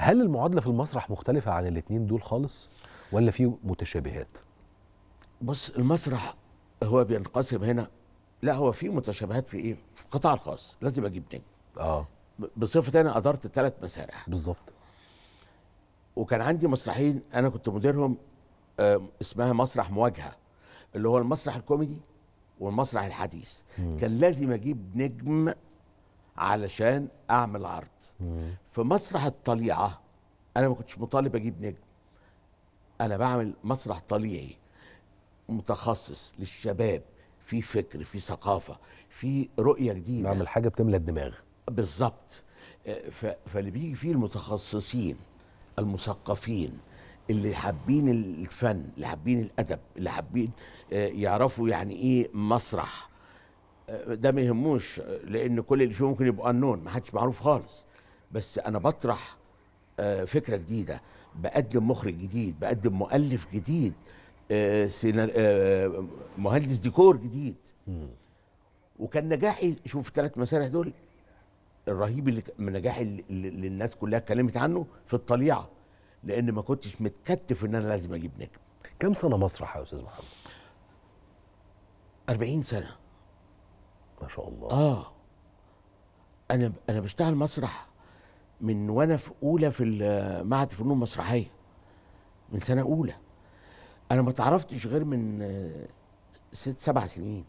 هل المعادله في المسرح مختلفه عن الاثنين دول خالص ولا في متشابهات بص المسرح هو بينقسم هنا لا هو في متشابهات في ايه في القطاع الخاص لازم اجيب نجم اه بصفتي انا ادرت ثلاث مسارح بالظبط وكان عندي مسرحين انا كنت مديرهم اسمها مسرح مواجهه اللي هو المسرح الكوميدي والمسرح الحديث م. كان لازم اجيب نجم علشان اعمل عرض مم. في مسرح الطليعه انا ما كنتش مطالب اجيب نجم انا بعمل مسرح طليعي متخصص للشباب في فكر في ثقافه في رؤيه جديده بعمل حاجه بتملى الدماغ بالظبط آه، فاللي بيجي فيه المتخصصين المثقفين اللي حابين الفن اللي حابين الادب اللي حابين آه، يعرفوا يعني ايه مسرح ده ما يهموش لان كل اللي فيه ممكن يبقى انون ما حدش معروف خالص بس انا بطرح آه، فكره جديده بقدم مخرج جديد بقدم مؤلف جديد آه، آه، مهندس ديكور جديد وكان نجاحي شوف الثلاث مسارح دول الرهيب اللي من نجاحي اللي الناس كلها اتكلمت عنه في الطليعه لان ما كنتش متكتف ان انا لازم اجيب نجم كم سنه مسرح يا استاذ محمد 40 سنه شاء الله اه انا انا بشتغل مسرح من وانا في اولى في معهد فنون مسرحيه من سنه اولى انا ما اتعرفتش غير من ست سبع سنين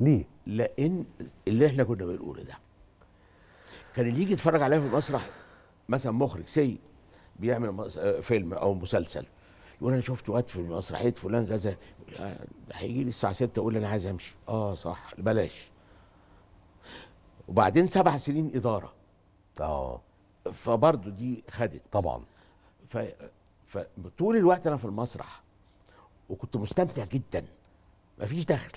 ليه؟ لان اللي احنا كنا بنقوله ده كان اللي يجي يتفرج عليا في المسرح مثلا مخرج سيء بيعمل فيلم او مسلسل يقول انا شفت واد في مسرحيه فلان كذا آه، هيجي لي الساعه 6 اقول انا عايز امشي اه صح بلاش وبعدين سبع سنين اداره اه فبرضه دي خدت طبعا ف... فطول الوقت انا في المسرح وكنت مستمتع جدا مفيش دخل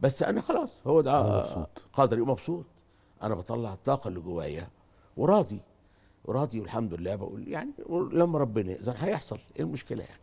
بس انا خلاص هو ده آه قدري ومبسوط انا بطلع الطاقه اللي جوايا وراضي راضي والحمد لله بقول يعني لما ربنا يأذن هيحصل ايه المشكله يعني